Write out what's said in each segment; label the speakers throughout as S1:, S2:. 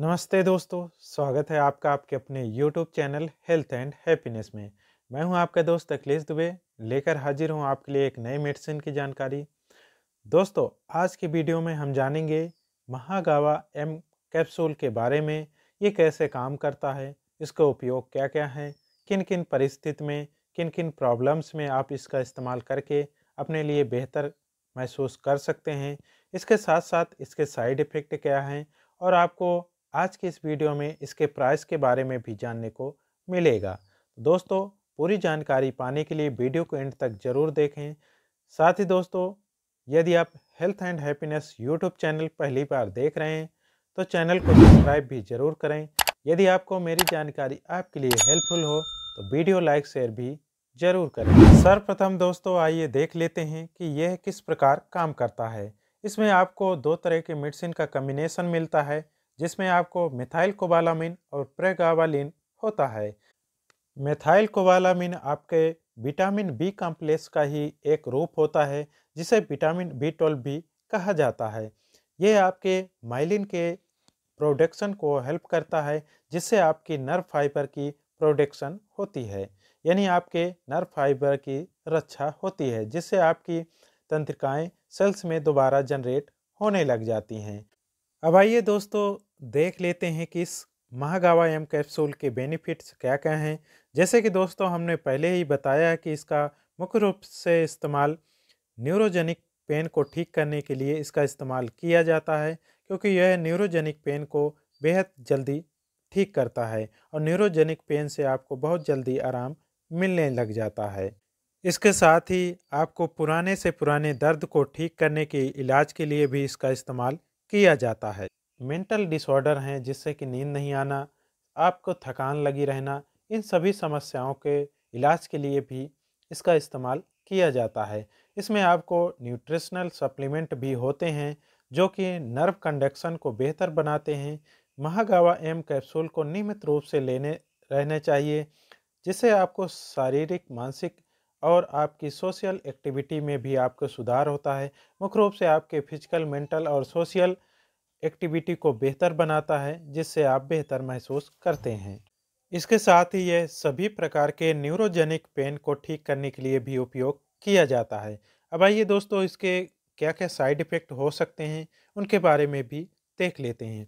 S1: नमस्ते दोस्तों स्वागत है आपका आपके अपने YouTube channel health and happiness में मैं हूं आपका दोस्त अखिलेश दुबे लेकर हाजिर हूं आपके लिए एक नए मेडिसिन की जानकारी दोस्तों आज की वीडियो में हम जानेंगे महागावा एम कैप्सूल के बारे में ये कैसे काम करता है इसका उपयोग क्या क्या है किन किन परिस्थिति में किन किन प्रॉब्लम्स में आप इसका इस्तेमाल करके अपने लिए बेहतर महसूस कर सकते हैं इसके साथ साथ इसके साइड इफ़ेक्ट क्या हैं और आपको आज के इस वीडियो में इसके प्राइस के बारे में भी जानने को मिलेगा तो दोस्तों पूरी जानकारी पाने के लिए वीडियो को एंड तक ज़रूर देखें साथ ही दोस्तों यदि आप health and happiness YouTube channel पहली बार देख रहे हैं तो चैनल को सब्सक्राइब भी ज़रूर करें यदि आपको मेरी जानकारी आपके लिए हेल्पफुल हो तो वीडियो लाइक शेयर भी जरूर करें सर्वप्रथम दोस्तों आइए देख लेते हैं कि यह किस प्रकार काम करता है इसमें आपको दो तरह के मेडिसिन का कम्बिनेशन मिलता है जिसमें आपको मिथाइल कोबालामिन और प्रेगावालिन होता है मिथाइल कोबालामिन आपके विटामिन बी कॉम्प्लेक्स का ही एक रूप होता है जिसे विटामिन बी ट्वेल्व भी कहा जाता है ये आपके माइलिन के प्रोडक्शन को हेल्प करता है जिससे आपकी नर्व फाइबर की प्रोडक्शन होती है यानी आपके नर्व फाइबर की रक्षा होती है जिससे आपकी तंत्रिकाएं सेल्स में दोबारा जनरेट होने लग जाती हैं अब आइए दोस्तों देख लेते हैं कि इस महागावा एम कैप्सूल के बेनिफिट्स क्या क्या हैं जैसे कि दोस्तों हमने पहले ही बताया कि इसका मुख्य रूप से इस्तेमाल न्यूरोजेनिक पेन को ठीक करने के लिए इसका इस्तेमाल किया जाता है क्योंकि यह न्यूरोजेनिक पेन को बेहद जल्दी ठीक करता है और न्यूरोजेनिक पेन से आपको बहुत जल्दी आराम मिलने लग जाता है इसके साथ ही आपको पुराने से पुराने दर्द को ठीक करने के इलाज के लिए भी इसका इस्तेमाल किया जाता है मेंटल डिसऑर्डर हैं जिससे कि नींद नहीं आना आपको थकान लगी रहना इन सभी समस्याओं के इलाज के लिए भी इसका इस्तेमाल किया जाता है इसमें आपको न्यूट्रिशनल सप्लीमेंट भी होते हैं जो कि नर्व कंडक्शन को बेहतर बनाते हैं महागावा एम कैप्सूल को नियमित रूप से लेने रहने चाहिए जिससे आपको शारीरिक मानसिक और आपकी सोशल एक्टिविटी में भी आपको सुधार होता है मुख्य रूप से आपके फिजिकल मेंटल और सोशल एक्टिविटी को बेहतर बनाता है जिससे आप बेहतर महसूस करते हैं इसके साथ ही यह सभी प्रकार के न्यूरोजेनिक पेन को ठीक करने के लिए भी उपयोग किया जाता है अब आइए दोस्तों इसके क्या क्या साइड इफ़ेक्ट हो सकते हैं उनके बारे में भी देख लेते हैं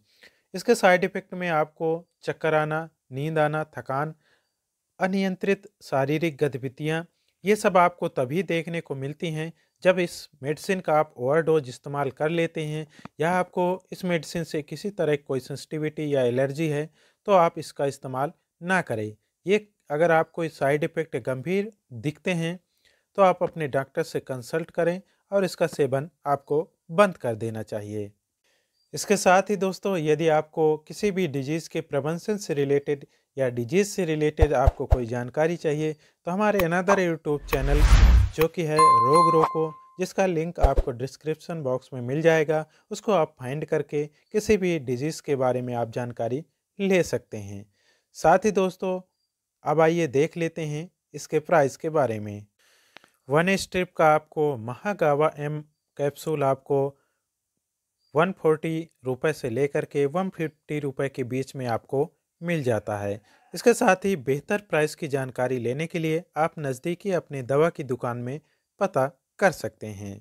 S1: इसके साइड इफ़ेक्ट में आपको चक्कर आना नींद आना थकान अनियंत्रित शारीरिक गतिविधियाँ ये सब आपको तभी देखने को मिलती हैं जब इस मेडिसिन का आप ओवरडोज इस्तेमाल कर लेते हैं या आपको इस मेडिसिन से किसी तरह की कोई सेंसिटिविटी या एलर्जी है तो आप इसका इस्तेमाल ना करें ये अगर आपको साइड इफ़ेक्ट गंभीर दिखते हैं तो आप अपने डॉक्टर से कंसल्ट करें और इसका सेवन आपको बंद कर देना चाहिए इसके साथ ही दोस्तों यदि आपको किसी भी डिजीज़ के प्रबंधन से रिलेटेड या डिजीज़ से रिलेटेड आपको कोई जानकारी चाहिए तो हमारे अनदर यूट्यूब चैनल जो कि है रोग रोको जिसका लिंक आपको डिस्क्रिप्शन बॉक्स में मिल जाएगा उसको आप फाइंड करके किसी भी डिजीज़ के बारे में आप जानकारी ले सकते हैं साथ ही दोस्तों अब आइए देख लेते हैं इसके प्राइस के बारे में वन स्ट्रिप का आपको महागावा एम कैप्सूल आपको वन फोर्टी रुपये से लेकर के वन फिफ्टी रुपये के बीच में आपको मिल जाता है इसके साथ ही बेहतर प्राइस की जानकारी लेने के लिए आप नज़दीकी अपने दवा की दुकान में पता कर सकते हैं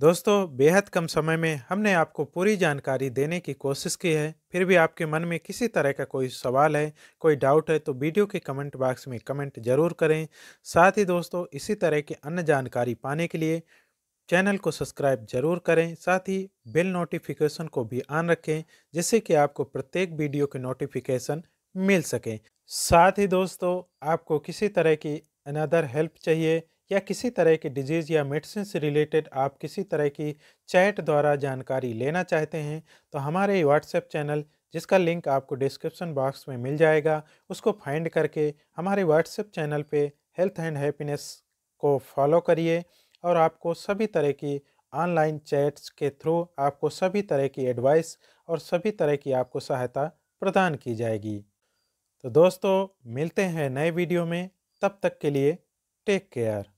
S1: दोस्तों बेहद कम समय में हमने आपको पूरी जानकारी देने की कोशिश की है फिर भी आपके मन में किसी तरह का कोई सवाल है कोई डाउट है तो वीडियो के कमेंट बॉक्स में कमेंट ज़रूर करें साथ ही दोस्तों इसी तरह की अन्य जानकारी पाने के लिए चैनल को सब्सक्राइब जरूर करें साथ ही बेल नोटिफिकेशन को भी ऑन रखें जिससे कि आपको प्रत्येक वीडियो की नोटिफिकेशन मिल सके साथ ही दोस्तों आपको किसी तरह की अनदर हेल्प चाहिए या किसी तरह की डिजीज़ या मेडिसिन से रिलेटेड आप किसी तरह की चैट द्वारा जानकारी लेना चाहते हैं तो हमारे व्हाट्सएप चैनल जिसका लिंक आपको डिस्क्रिप्शन बॉक्स में मिल जाएगा उसको फाइंड करके हमारे व्हाट्सएप चैनल पे हेल्थ एंड हैप्पीनेस को फॉलो करिए और आपको सभी तरह की ऑनलाइन चैट्स के थ्रू आपको सभी तरह की एडवाइस और सभी तरह की आपको सहायता प्रदान की जाएगी तो दोस्तों मिलते हैं नए वीडियो में तब तक के लिए टेक केयर